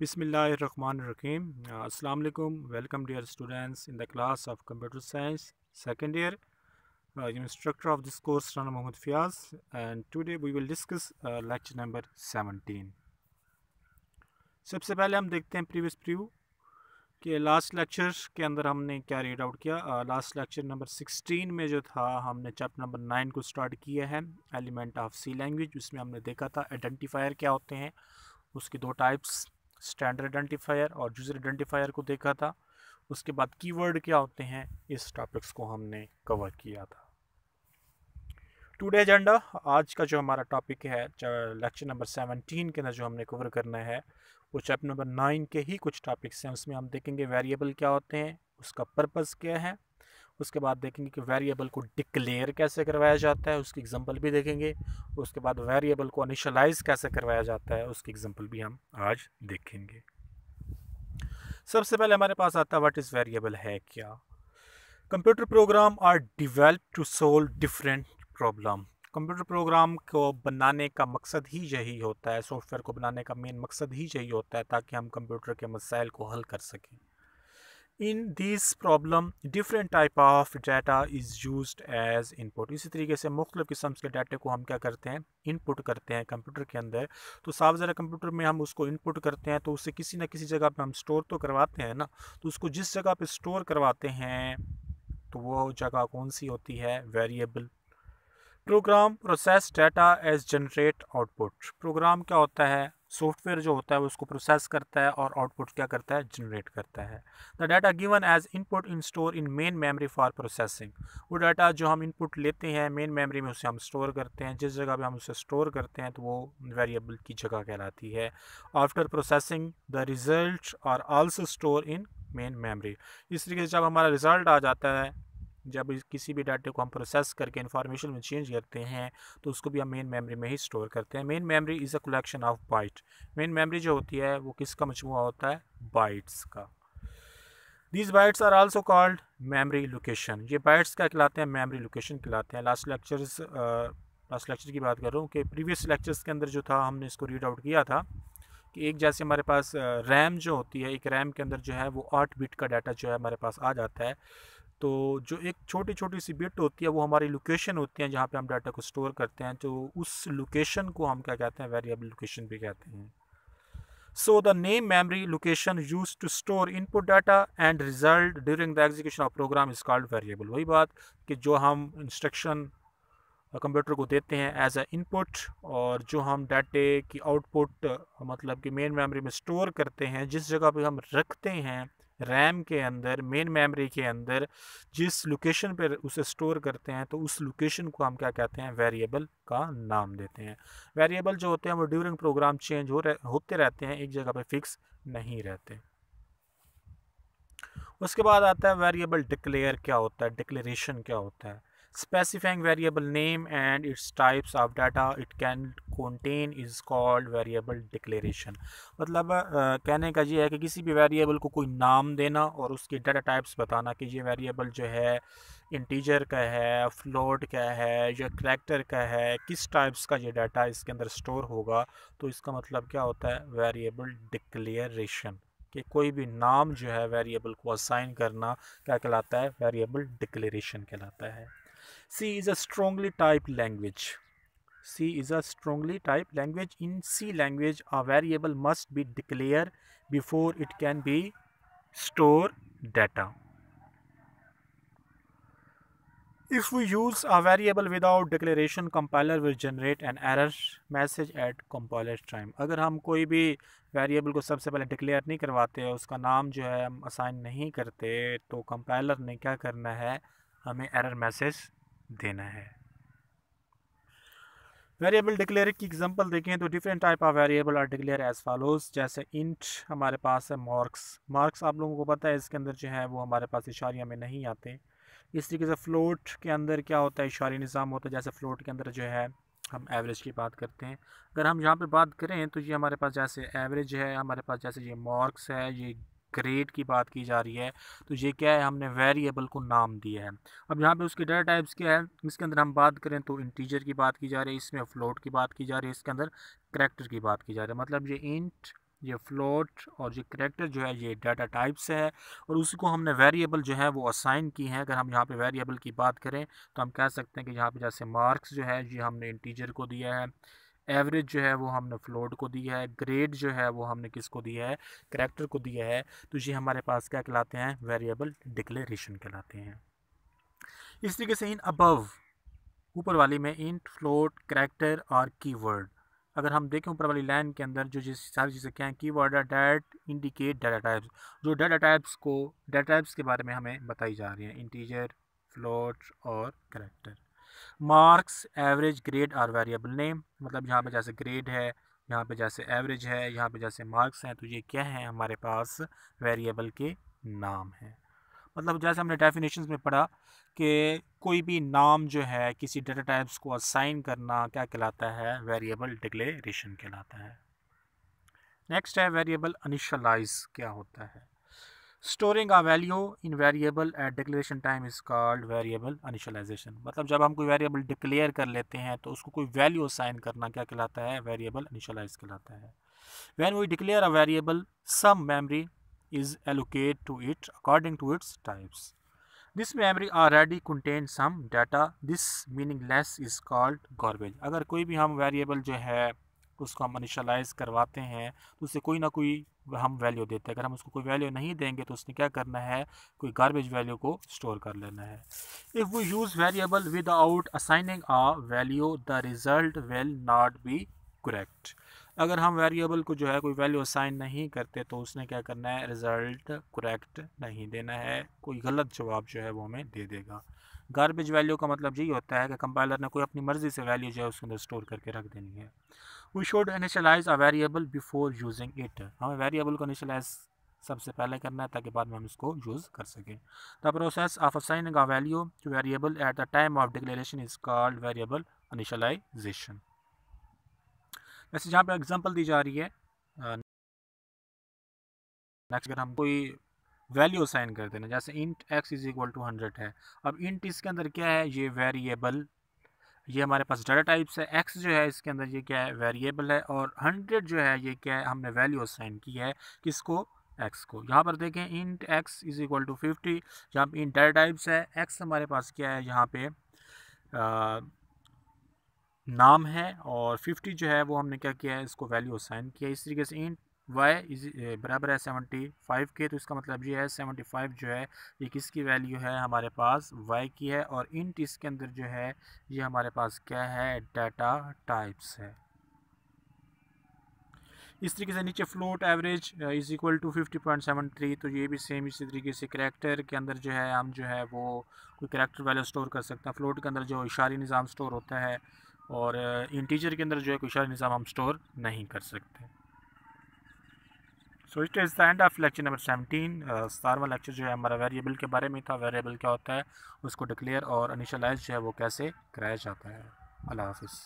बिसमीम अल्लाम welcome dear students in the class of computer science second year instructor of this course Rana Mohammad Fiaz and today we will discuss lecture number seventeen सबसे पहले हम देखते हैं previous प्रीव कि लास्ट लेक्चर के अंदर हमने क्या रीड आउट किया लास्ट लेक्चर नंबर सिक्सटीन में जो था हमने चैप्टर नंबर नाइन को स्टार्ट किया है एलिमेंट ऑफ सी लैंग्वेज उसमें हमने देखा था आइडेंटिफायर क्या होते हैं उसके दो टाइप्स स्टैंडर्ड आइडेंटिफायर और यूज़र आइडेंटिफायर को देखा था उसके बाद कीवर्ड क्या होते हैं इस टॉपिक्स को हमने कवर किया था टुडे एजेंडा आज का जो हमारा टॉपिक है लेक्चर नंबर सेवनटीन के अंदर जो हमने कवर करना है वो चैप्टर नंबर नाइन के ही कुछ टॉपिक्स हैं उसमें हम देखेंगे वेरिएबल क्या होते हैं उसका पर्पज़ क्या है उसके बाद देखेंगे कि वेरिएबल को डिक्लेयर कैसे करवाया जाता है उसकी एग्जांपल भी देखेंगे उसके बाद वेरिएबल को इनिशलाइज कैसे करवाया जाता है उसकी एग्जांपल भी हम आज देखेंगे सबसे पहले हमारे पास आता है व्हाट इज़ वेरिएबल है क्या computer program are develop to solve different problem computer program को बनाने का मकसद ही यही होता है सॉफ्टवेयर को बनाने का मेन मकसद ही यही होता है ताकि हम कंप्यूटर के मसाइल को हल कर सकें in this problem different type of data is use as input इसी तरीके से मुख्तु किस्म के डाटे को हम क्या करते हैं इनपुट करते हैं कंप्यूटर के अंदर तो साफ ज़रा कंप्यूटर में हम उसको इनपुट करते हैं तो उससे किसी ना किसी जगह पर हम स्टोर तो करवाते हैं ना तो उसको जिस जगह पर स्टोर करवाते हैं तो वो जगह कौन सी होती है variable program process data as generate output program क्या होता है सॉफ्टवेयर जो होता है उसको प्रोसेस करता है और आउटपुट क्या करता है जनरेट करता है the data given as input in store in main memory for processing वो डाटा जो हम इनपुट लेते हैं मेन मेमोरी में उसे हम स्टोर करते हैं जिस जगह पर हम उसे स्टोर करते हैं तो वो वेरिएबल की जगह कहलाती है after processing the result are also store in main memory इस तरीके से जब हमारा रिजल्ट आ जाता है जब किसी भी डाटे को हम प्रोसेस करके इन्फॉर्मेशन में चेंज करते हैं तो उसको भी हम मेन मेमोरी में ही स्टोर करते हैं main memory is a collection of byte main memory जो होती है वो किसका मजमू होता है बाइट्स का these bytes are also called memory location ये बाइट्स क्या कहलाते हैं मेमोरी लोकेशन कहलाते हैं लास्ट लेक्चर्स लास्ट लेक्चर की बात कर रहा हूँ कि प्रीवियस लेक्चर्स के अंदर जो था हमने इसको रीड आउट किया था कि एक जैसे हमारे पास रैम जो होती है एक रैम के अंदर जो है वो आठ बिट का डाटा जो है हमारे पास आ जाता है तो जो एक छोटी छोटी सी बिट होती है वो हमारी लोकेशन होती है जहाँ पे हम डाटा को स्टोर करते हैं तो उस लोकेशन को हम क्या कहते हैं वेरिएबल लोकेशन भी कहते हैं so the name memory location use to store input data and result during the execution of program is called variable वही बात कि जो हम इंस्ट्रक्शन कंप्यूटर को देते हैं एज अ इनपुट और जो हम डाटे की आउटपुट मतलब कि मेन मेमोरी में स्टोर करते हैं जिस जगह पे हम रखते हैं रैम के अंदर मेन मेमोरी के अंदर जिस लोकेशन पर उसे स्टोर करते हैं तो उस लोकेशन को हम क्या कहते हैं वेरिएबल का नाम देते हैं वेरिएबल जो होते हैं वो ड्यूरिंग प्रोग्राम चेंज हो रह, होते रहते हैं एक जगह पर फिक्स नहीं रहते उसके बाद आता है वेरिएबल डिक्लेयर क्या होता है डिक्लेरेशन क्या होता है specifying variable name and its types of data it can contain is called variable declaration मतलब कहने का ये है कि किसी भी वेरिएबल को कोई नाम देना और उसके डाटा टाइप्स बताना कि ये वेरिएबल जो है इंटीजर का है फ्लोट का है या करैक्टर का है किस टाइप्स का ये डाटा इसके अंदर स्टोर होगा तो इसका मतलब क्या होता है वेरिएबल डिक्लेरेशन कि कोई भी नाम जो है वेरिएबल को असाइन करना क्या कहलाता है वेरिएबल डिक्लेरेशन कहलाता है C is a strongly typed language. C is a strongly typed language. In C language, a variable must be declared before it can be store data. If we use a variable without declaration, compiler will generate an error message at compiler time. अगर हम कोई भी variable को सबसे पहले declare नहीं करवाते हैं उसका नाम जो है हम असाइन नहीं करते तो कंपाइलर ने क्या करना है हमें एरर मैसेज देना है वेरिएबल डिक्लेयर की एग्जांपल देखें तो different type of variable are declare as follows जैसे इंट हमारे पास है मार्क्स मार्क्स आप लोगों को पता है इसके अंदर जो है वो हमारे पास इशारिया में नहीं आते इस तरीके से फ्लोट के अंदर क्या होता है इशारी निज़ाम होता है जैसे फ्लोट के अंदर जो है हम एवरेज की बात करते हैं अगर हम यहाँ पर बात करें तो ये हमारे पास जैसे एवरेज है हमारे पास जैसे ये मार्क्स है ये ग्रेड की बात की जा रही है तो ये क्या है हमने वेरिएबल को नाम दिया है अब यहाँ पे उसके डाटा टाइप्स क्या है इसके अंदर हम बात करें तो इंटीजर की बात की जा रही है इसमें फ्लोट की बात की जा रही है इसके अंदर करेक्टर की बात की जा रही है मतलब ये इंट ये फ्लोट और ये करेक्टर जो है ये डाटा टाइप से है और उसको हमने वेरिएबल जो है वो असाइन की हैं अगर हम यहाँ पे वेरिएबल की बात करें तो हम कह सकते हैं कि यहाँ पे जैसे मार्क्स जो है ये हमने इंटीजर को दिया है एवरेज जो है वो हमने फ्लोट को दिया है ग्रेड जो है वो हमने किसको दिया है करेक्टर को दिया है तो ये हमारे पास क्या कहलाते हैं वेरिएबल डिक्लेरेशन कहलाते हैं इस तरीके से इन अबव ऊपर वाली में इन फ्लोट करेक्टर और कीवर्ड अगर हम देखें ऊपर वाली लाइन के अंदर जो जिस सारी चीज़ें क्या हैं keywords that indicate data types जो डाटा टाइप्स को डाटा टाइप्स के बारे में हमें बताई जा रही है इंटीजर फ्लोट और character marks average grade are variable name मतलब यहाँ पे जैसे ग्रेड है यहाँ पे जैसे एवरेज है यहाँ पे जैसे मार्क्स हैं तो ये क्या है हमारे पास वेरिएबल के नाम हैं मतलब जैसे हमने डेफिनेशन में पढ़ा कि कोई भी नाम जो है किसी डेटा टाइप्स को असाइन करना क्या कहलाता है वेरिएबल डिक्लेरेशन कहलाता है नेक्स्ट है वेरिएबल अनिशलाइज क्या होता है storing a value in variable at declaration time is called variable initialisation मतलब जब हम कोई वेरिएबल डिक्लेयर कर लेते हैं तो उसको कोई वैल्यू असाइन करना क्या कहलाता है वेरिएबल अनिशलाइज कहलाता है when we declare a variable some memory is allocate to it according to its types this memory already contain some data this meaningless is called garbage अगर कोई भी हम वेरिएबल जो है तो उसको हम इनिशलाइज करवाते हैं तो उसे कोई ना कोई हम वैल्यू देते हैं अगर हम उसको कोई वैल्यू नहीं देंगे तो उसने क्या करना है कोई गार्बेज वैल्यू को स्टोर कर लेना है if we use variable without assigning a value the result will not be correct अगर हम वेरिएबल को जो है कोई वैल्यू असाइन नहीं करते तो उसने क्या करना है रिज़ल्ट करेक्ट नहीं देना है कोई गलत जवाब जो है वो हमें दे देगा गार्बेज वैल्यू का मतलब यही होता है कि कंपाइलर ने कोई अपनी मर्ज़ी से वैल्यू जो है उसके अंदर स्टोर करके रख देनी है we should initialise a variable before using it हमें वेरिएबल को इनिशलाइज सबसे पहले करना है ताकि बाद में हम इसको यूज़ कर सकें the process of assigning a value to variable at the time of declaration is called variable initialisation वैसे जहाँ पे एग्जांपल दी जा रही है नेक्स्ट अगर हम कोई वैल्यू असाइन कर देना जैसे int x is equal to hundred है अब इंट इसके अंदर क्या है ये वेरिएबल ये हमारे पास डाटा टाइप्स है एक्स जो है इसके अंदर ये क्या है वेरिएबल है और हंड्रेड जो है ये क्या है हमने वैल्यू असाइन की है किसको एक्स को यहाँ पर देखें int x is equal to fifty यहाँ पर इंट डाटा टाइप्स है एक्स हमारे पास क्या है यहाँ पे आ, नाम है और फिफ्टी जो है वो हमने क्या किया है इसको वैल्यू असाइन किया इस तरीके से इंट वाई इज eh, बराबर है सेवेंटी फाइव के तो इसका मतलब ये है सेवेंटी फाइव जो है ये किसकी वैल्यू है हमारे पास वाई की है और इंट इसके अंदर जो है ये हमारे पास क्या है डाटा टाइप्स है इस तरीके से नीचे float average is equal to fifty point seven three तो ये भी सेम इसी तरीके से करैक्टर के अंदर जो है हम जो है वो कोई करैक्टर वैल्यू स्टोर कर सकते हैं फ्लोट के अंदर जो इशारी निज़ाम स्टोर होता है और इंटीजर eh, के अंदर जो है कोई इशारी निज़ाम हम स्टोर नहीं कर सकते so it is the end of lecture number seventeen सतारवा लेक्चर जो है हमारा वेरिएबल के बारे में था वेरिएबल क्या होता है उसको डिक्लेयर और इनिशलाइज जो है वो कैसे कराया जाता है अल्लाह हाफिज़